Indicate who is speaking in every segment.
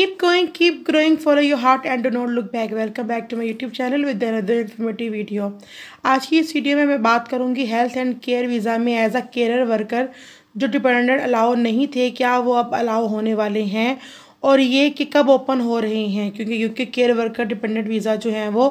Speaker 1: keep going keep growing follow your heart and do not look back welcome back to my youtube channel with another informative video aaj ki is video mein main baat karungi health and care visa mein as a carer worker jo dependent allow nahi the kya wo ab allow hone wale hain और ये कि कब open हो रहे हैं क्योंकि क्योंकि care worker dependent visa जो है वो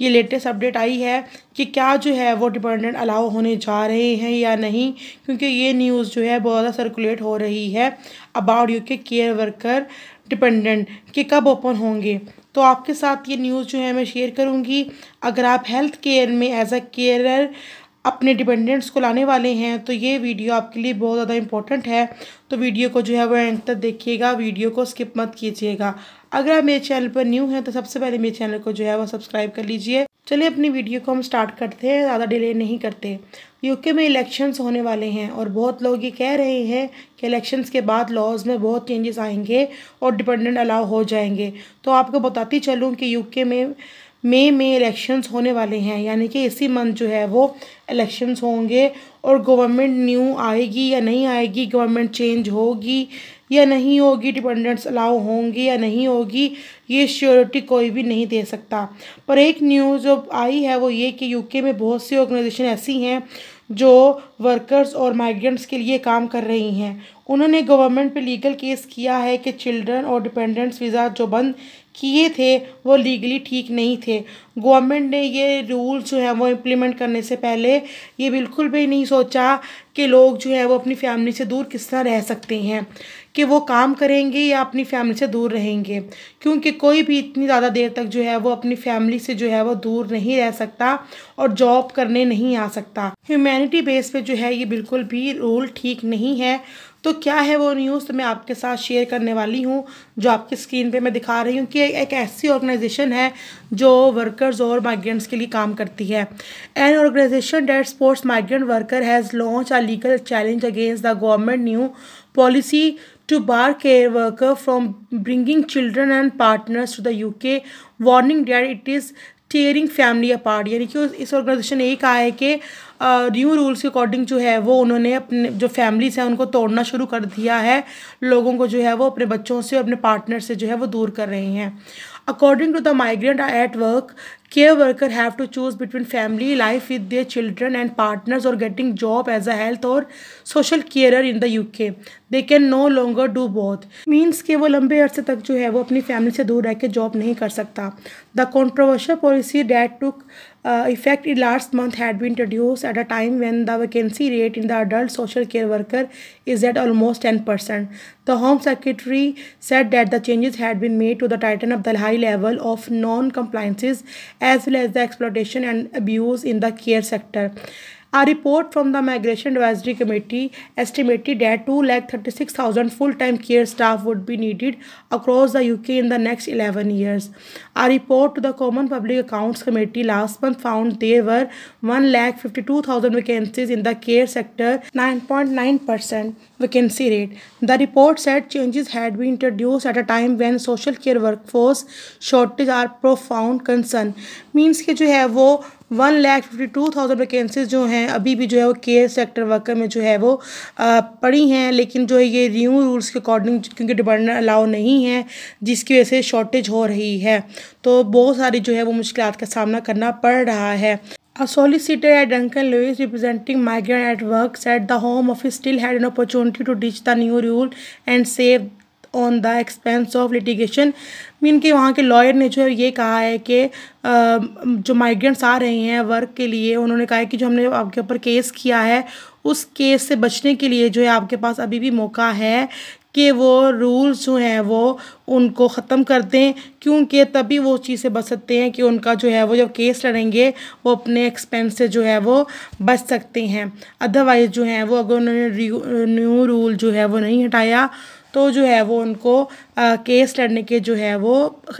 Speaker 1: ये लेटेस्ट अपडेट आई है कि क्या जो है वो डिपेंडेंट अलाउ होने जा रहे हैं या नहीं क्योंकि ये न्यूज़ जो है बहुत ज़्यादा सर्कुलेट हो रही है about UK care worker dependent कि कब ओपन होंगे तो आपके साथ ये न्यूज़ जो है मैं शेयर करूँगी अगर आप हेल्थ केयर में एज अ केयर अपने डिपेंडेंट्स को लाने वाले हैं तो ये वीडियो आपके लिए बहुत ज़्यादा इंपॉर्टेंट है तो वीडियो को जो है वो एंड तक देखिएगा वीडियो को स्किप मत कीजिएगा अगर आप मेरे चैनल पर न्यू हैं तो सबसे पहले मेरे चैनल को जो है वो सब्सक्राइब कर लीजिए चलिए अपनी वीडियो को हम स्टार्ट करते हैं ज़्यादा डिले नहीं करते यूके में इलेक्शंस होने वाले हैं और बहुत लोग ये कह रहे हैं कि इलेक्शंस के बाद लॉज में बहुत चेंजेस आएंगे और डिपेंडेंट अलाउ हो जाएंगे तो आपको बताती चलूँ कि यूके में मई में इलेक्शंस होने वाले हैं यानी कि इसी मंथ जो है वो इलेक्शंस होंगे और गवर्नमेंट न्यू आएगी या नहीं आएगी गवर्नमेंट चेंज होगी या नहीं होगी डिपेंडेंट्स अलाउ होंगे या नहीं होगी ये श्योरिटी कोई भी नहीं दे सकता पर एक न्यूज़ जो आई है वो ये कि यूके में बहुत सी ऑर्गेनाइजेशन ऐसी हैं जो वर्कर्स और माइग्रेंट्स के लिए काम कर रही हैं उन्होंने गवर्नमेंट पे लीगल केस किया है कि चिल्ड्रन और डिपेंडेंट्स वीज़ा जो बंद किए थे वो लीगली ठीक नहीं थे गवर्नमेंट ने ये रूल्स जो है वो इम्प्लीमेंट करने से पहले ये बिल्कुल भी नहीं सोचा कि लोग जो है वो अपनी फैमिली से दूर किस तरह रह सकते हैं कि वो काम करेंगे या अपनी फैमिली से दूर रहेंगे क्योंकि कोई भी इतनी ज़्यादा देर तक जो है वो अपनी फैमिली से जो है वो दूर नहीं रह सकता और जॉब करने नहीं आ सकता ह्यूमैनिटी बेस पे जो है ये बिल्कुल भी रूल ठीक नहीं है तो क्या है वो न्यूज़ तो मैं आपके साथ शेयर करने वाली हूँ जो आपकी स्क्रीन पे मैं दिखा रही हूँ कि एक ऐसी ऑर्गेनाइजेशन है जो वर्कर्स और माइग्रेंट्स के लिए काम करती है an organisation that supports migrant worker has launch a legal challenge against the government new policy to bar care worker from bringing children and partners to the UK, warning that it is tearing family apart. यानी कि इस organisation ने ये कहा है कि new rules के according जो है वो उन्होंने अपने जो फैमिलीस हैं उनको तोड़ना शुरू कर दिया है लोगों को जो है वो अपने बच्चों से अपने पार्टनर से जो है वो दूर कर रहे हैं According to the Migrant at Work, care worker have to choose between family life with their children and partners or getting job as a health or social carer in the UK. They can no longer do both. Means के वो लंबे अरसे तक जो है वो अपनी family से दूर रह के जॉब नहीं कर सकता The controversial policy that took uh, effect in last month had been introduced at a time when the vacancy rate in the adult social care worker is at almost 10%. The Home Secretary said that the changes had been made to the tighten up the high level of non-compliances as well as the exploitation and abuse in the care sector A report from the Migration Advisory Committee estimated that 2,36,000 full-time care staff would be needed across the UK in the next 11 years. A report to the Common Public Accounts Committee last month found there were 1,52,000 vacancies in the care sector, 9.9% vacancy rate. The report said changes had been introduced at a time when social care workforce shortage are profound concern. Means के जो है वो one lakh fifty two thousand vacancies जो हैं अभी भी जो है वो केयर सेक्टर वर्कर में जो है वो पड़ी हैं लेकिन जो है ये न्यू रूल्स के अकॉर्डिंग क्योंकि डिपार्टमेंट अलाउ नहीं है जिसकी वजह से शॉर्टेज हो रही है तो बहुत सारी जो है वो मुश्किल का सामना करना पड़ रहा है a solicitor at Duncan Lewis representing migrant at work at the Home Office still had an opportunity to ditch the new rule and save on the expense of litigation mean कि वहाँ के लॉयर ने जो है ये कहा है कि जो माइग्रेंट्स आ रहे हैं वर्क के लिए उन्होंने कहा है कि जो हमने आपके ऊपर केस किया है उस केस से बचने के लिए जो है आपके पास अभी भी मौका है कि वो रूल्स जो हैं वो उनको ख़त्म कर दें क्योंकि तभी वो चीज़ से बच सकते हैं कि उनका जो है वो जब केस लड़ेंगे वो अपने एक्सपेंस से जो है वो बच सकते हैं अदरवाइज़ जो है वो अगर उन्होंने न्यू रूल जो है वो नहीं हटाया तो जो है वो उनको केस लड़ने के जो है वो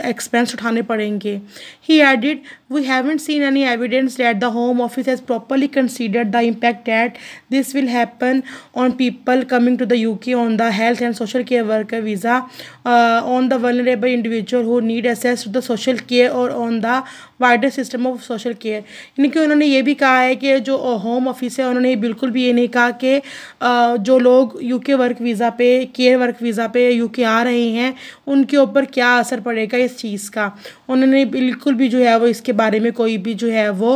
Speaker 1: एक्सपेंस उठाने पड़ेंगे he added we haven't seen any evidence that the Home Office has properly considered the impact that this will happen on people coming to the U K on the health and social care worker visa on the vulnerable individual who need access to the social care और on the wider system of social care यानी कि उन्होंने ये भी कहा है कि जो होम uh, ऑफिस है उन्होंने बिल्कुल भी ये नहीं कहा कि uh, जो लोग यू के वर्क वीज़ा पे केयर वर्क वीज़ा पे यू के आ रहे हैं हैं उनके ऊपर क्या असर पड़ेगा इस चीज़ का उन्होंने बिल्कुल भी जो है वो इसके बारे में कोई भी जो है वो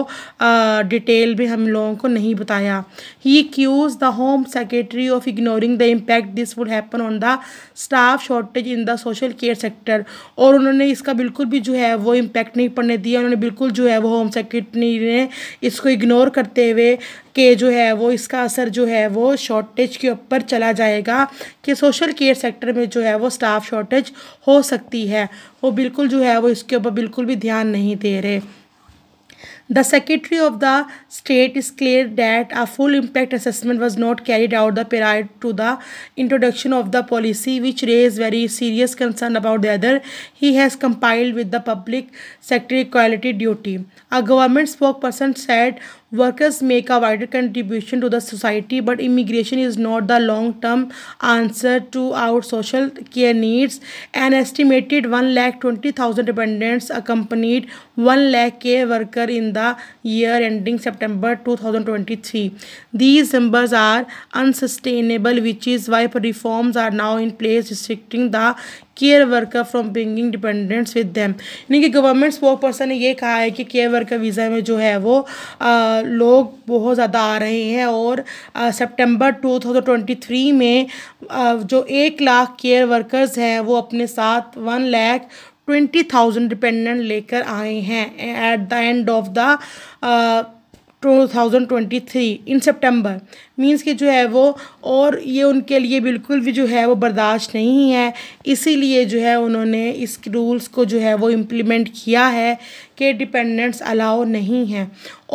Speaker 1: डिटेल भी हम लोगों को नहीं बताया he accuses the home secretary of ignoring the impact this would happen on the staff shortage in the social care sector और उन्होंने इसका बिल्कुल भी जो है वो इम्पैक्ट नहीं पड़ने दिया उन्होंने बिल्कुल जो है वो होम सेक्रेटरी ने इसको इग्नोर करते हुए के जो है वो इसका असर जो है वो शॉर्टेज के ऊपर चला जाएगा कि सोशल केयर सेक्टर में जो है वो स्टाफ शॉर्टेज हो सकती है वो बिल्कुल जो है वो इसके ऊपर बिल्कुल भी ध्यान नहीं दे रहे the secretary of the state is clear that a full impact assessment was not carried out the period to the introduction of the policy which raise very serious concern about the other he has compiled with the public sector quality duty a government spokesperson said Workers make a wider contribution to the society, but immigration is not the long-term answer to our social care needs. An estimated 1 lakh 20,000 dependents accompanied 1 lakh care worker in the year ending September 2023. These numbers are unsustainable, which is why reforms are now in place restricting the care worker from bringing dependents with them यानी कि government spoke person ने यह कहा है कि care worker visa में जो है वो आ, लोग बहुत ज़्यादा आ रहे हैं और September two thousand twenty three में आ, जो एक लाख केयर वर्कर्स हैं वो अपने साथ one lakh twenty thousand dependent लेकर आए हैं at the end of the 2023 in सितंबर मींस कि जो है वो और ये उनके लिए बिल्कुल भी जो है वो बर्दाश्त नहीं है इसीलिए जो है उन्होंने इस रूल्स को जो है वो इम्प्लीमेंट किया है कि डिपेंडेंट्स अलाउ नहीं हैं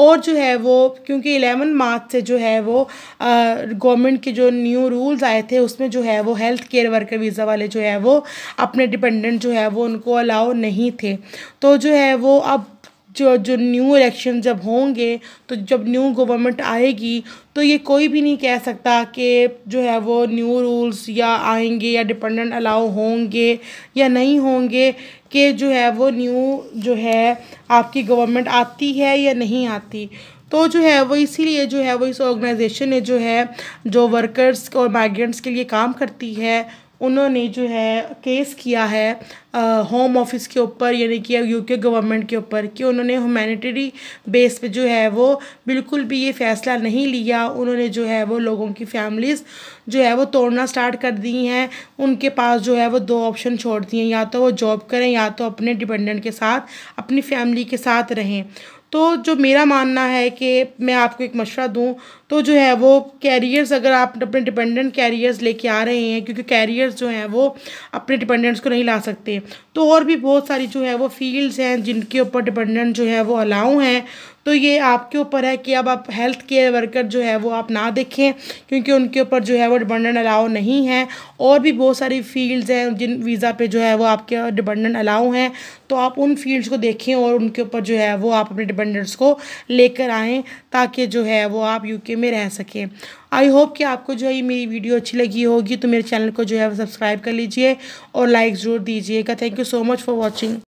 Speaker 1: और जो है वो क्योंकि एलेवन मार्च से जो है वो गवर्नमेंट के जो न्यू रूल्स आए थे उसमें जो है वो हेल्थ केयर वर्कर वीज़ा वाले जो है वो अपने डिपेंडेंट जो है वो उनको अलाउ नहीं थे तो जो है वो अब जो जो न्यू इलेक्शन जब होंगे तो जब न्यू गवर्नमेंट आएगी तो ये कोई भी नहीं कह सकता कि जो है वो न्यू रूल्स या आएंगे या डिपेंडेंट अलाउ होंगे या नहीं होंगे कि जो है वो न्यू जो है आपकी गवर्नमेंट आती है या नहीं आती तो जो है वो इसीलिए जो है वो इस ऑर्गेनाइजेशन ने जो है जो वर्कर्स और माइग्रेंट्स के लिए काम करती है उन्होंने जो है केस किया है होम ऑफिस के ऊपर यानी कि यूके गवर्नमेंट के ऊपर कि उन्होंने ह्यूमैनिटरी बेस पे जो है वो बिल्कुल भी ये फैसला नहीं लिया उन्होंने जो है वो लोगों की फैमिलीज़ जो है वो तोड़ना स्टार्ट कर दी हैं उनके पास जो है वो दो ऑप्शन छोड़ दिए या तो वो जॉब करें या तो अपने डिपेंडेंट के साथ अपनी फैमिली के साथ रहें तो जो मेरा मानना है कि मैं आपको एक मशवरा दूँ तो जो है वो कैरियर्स अगर आप अपने डिपेंडेंट कैरियर्स लेके आ रहे हैं क्योंकि कैरियर्स जो हैं वो अपने डिपेंडेंट्स को नहीं ला सकते तो और भी बहुत सारी जो है वो फील्ड्स हैं जिनके ऊपर डिपेंडेंट जो है वो अलाउ हैं तो ये आपके ऊपर है कि अब आप हेल्थ केयर वर्कर जो है वो आप ना देखें क्योंकि उनके ऊपर जो है वो डिपेंडेंट अलाउ नहीं है और भी बहुत सारी फील्ड्स हैं जिन वीज़ा पे जो है वो आपके डिपेंडेंट अलाउ हैं तो आप उन फील्ड्स को देखें और उनके ऊपर जो है वो आप अपने डिपेंडेंट्स को लेकर आएँ ताकि जो है वो आप यूके में रह सकें आई होप कि आपको जो है मेरी वीडियो अच्छी लगी होगी तो मेरे चैनल को जो है सब्सक्राइब कर लीजिए और लाइक ज़रूर दीजिएगा thank you so much for watching